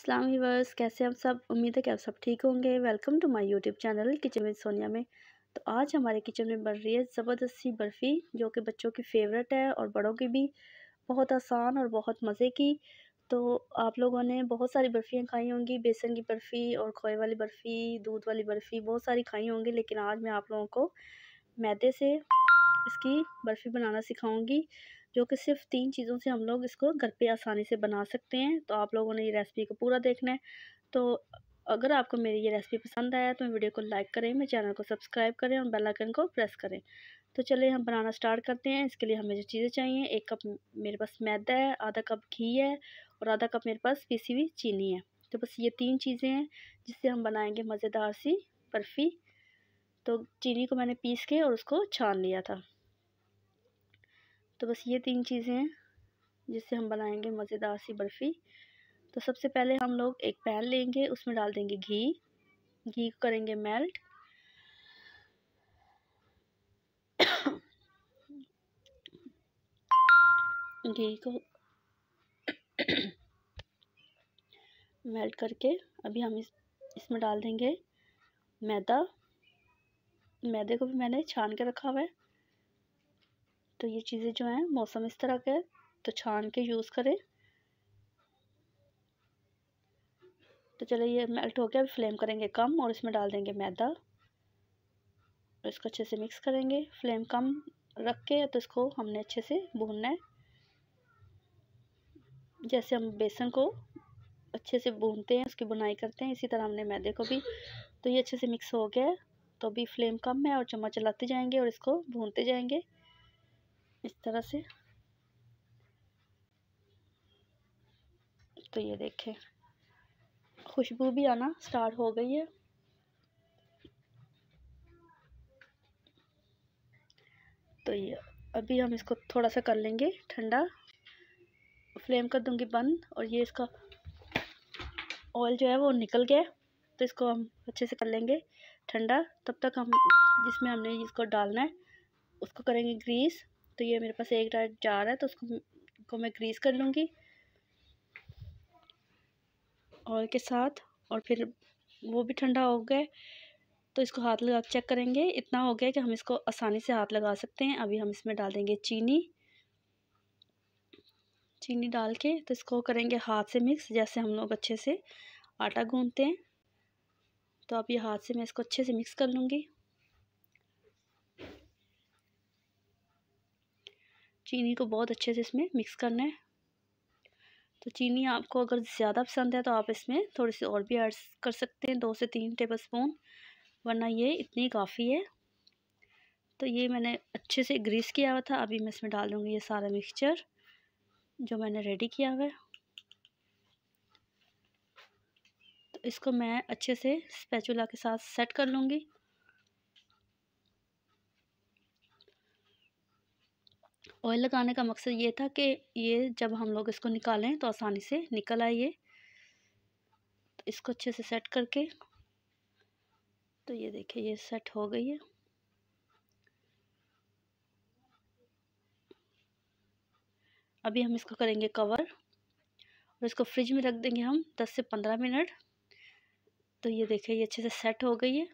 अस्सलाम वीवर्स कैसे हम सब उम्मीद है कि आप सब ठीक होंगे welcome to my YouTube channel kitchen with Sonia में तो आज हमारे किचन में बन रही है ज़बरदस्ती बर्फ़ी जो कि बच्चों की फेवरेट है और बड़ों की भी बहुत आसान और बहुत मज़े की तो आप लोगों ने बहुत सारी बर्फ़ियाँ खाई होंगी बेसन की बर्फ़ी और खोए वाली बर्फ़ी दूध वाली बर्फ़ी बहुत सारी खाई होंगी लेकिन आज मैं आप लोगों को मैदे से इसकी बर्फ़ी बनाना सिखाऊँगी जो कि सिर्फ तीन चीज़ों से हम लोग इसको घर पे आसानी से बना सकते हैं तो आप लोगों ने ये रेसिपी को पूरा देखना है तो अगर आपको मेरी ये रेसिपी पसंद आया तो वीडियो को लाइक करें मेरे चैनल को सब्सक्राइब करें और बेल आइकन को प्रेस करें तो चलिए हम बनाना स्टार्ट करते हैं इसके लिए हमें जो चीज़ें चाहिए एक कप मेरे पास मैदा है आधा कप घी है और आधा कप मेरे पास पीसी हुई चीनी है तो बस ये तीन चीज़ें हैं जिससे हम बनाएंगे मज़ेदार सी बर्फ़ी तो चीनी को मैंने पीस के और उसको छान लिया था तो बस ये तीन चीज़ें हैं जिससे हम बनाएंगे मज़ेदार सी बर्फ़ी तो सबसे पहले हम लोग एक पैन लेंगे उसमें डाल देंगे घी घी को करेंगे मेल्ट घी को मेल्ट करके अभी हम इस इसमें डाल देंगे मैदा मैदे को भी मैंने छान के रखा हुआ है तो ये चीज़ें जो हैं मौसम इस तरह का है तो छान के यूज़ करें तो चलो ये मेल्ट हो गया अब फ्लेम करेंगे कम और इसमें डाल देंगे मैदा और इसको अच्छे से मिक्स करेंगे फ्लेम कम रख के तो इसको हमने अच्छे से भूनना है जैसे हम बेसन को अच्छे से भूनते हैं उसकी बुनाई करते हैं इसी तरह हमने मैदे को भी तो ये अच्छे से मिक्स हो गया तो अभी फ्लेम कम है और चम्मच चलाते जाएंगे और इसको भूनते जाएंगे इस तरह से तो ये देखें खुशबू भी आना स्टार्ट हो गई है तो ये अभी हम इसको थोड़ा सा कर लेंगे ठंडा फ्लेम कर दूंगी बंद और ये इसका ऑयल जो है वो निकल गया तो इसको हम अच्छे से कर लेंगे ठंडा तब तक हम जिसमें हमने इसको डालना है उसको करेंगे ग्रीस तो ये मेरे पास एक डाट जा रहा है तो उसको को मैं ग्रीस कर लूँगी और के साथ और फिर वो भी ठंडा हो गया तो इसको हाथ लगा चेक करेंगे इतना हो गया कि हम इसको आसानी से हाथ लगा सकते हैं अभी हम इसमें डाल देंगे चीनी चीनी डाल के तो इसको करेंगे हाथ से मिक्स जैसे हम लोग अच्छे से आटा गूंदते हैं तो अभी हाथ से मैं इसको अच्छे से मिक्स कर लूँगी चीनी को बहुत अच्छे से इसमें मिक्स करना है तो चीनी आपको अगर ज़्यादा पसंद है तो आप इसमें थोड़ी सी और भी ऐड कर सकते हैं दो से तीन टेबल स्पून वरना ये इतनी काफ़ी है तो ये मैंने अच्छे से ग्रीस किया हुआ था अभी मैं इसमें डाल दूँगी ये सारा मिक्सचर जो मैंने रेडी किया हुआ है तो इसको मैं अच्छे से स्पैचुला के साथ सेट कर लूँगी ऑयल लगाने का मकसद ये था कि ये जब हम लोग इसको निकालें तो आसानी से निकल आए तो इसको अच्छे से सेट करके तो ये देखिए ये सेट हो गई है अभी हम इसको करेंगे कवर और इसको फ्रिज में रख देंगे हम 10 से 15 मिनट तो ये देखिए ये अच्छे से सेट हो गई है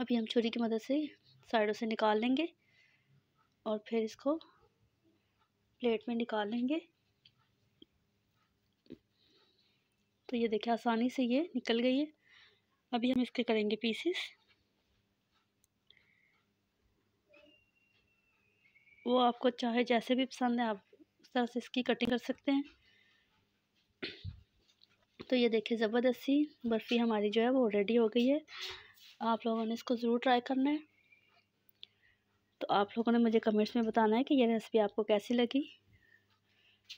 अभी हम छुरी की मदद से साइडों से निकाल लेंगे और फिर इसको प्लेट में निकाल लेंगे तो ये देखिए आसानी से ये निकल गई है अभी हम इसके करेंगे पीसेस वो आपको चाहे जैसे भी पसंद है आप उस तरह से इसकी कटिंग कर सकते हैं तो ये देखिए ज़बरदस्ती बर्फ़ी हमारी जो है वो रेडी हो गई है आप लोगों ने इसको ज़रूर ट्राई करना है तो आप लोगों ने मुझे कमेंट्स में बताना है कि ये रेसिपी आपको कैसी लगी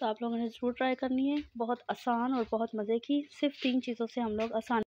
तो आप लोगों ने ज़रूर ट्राई करनी है बहुत आसान और बहुत मज़े की सिर्फ तीन चीज़ों से हम लोग आसान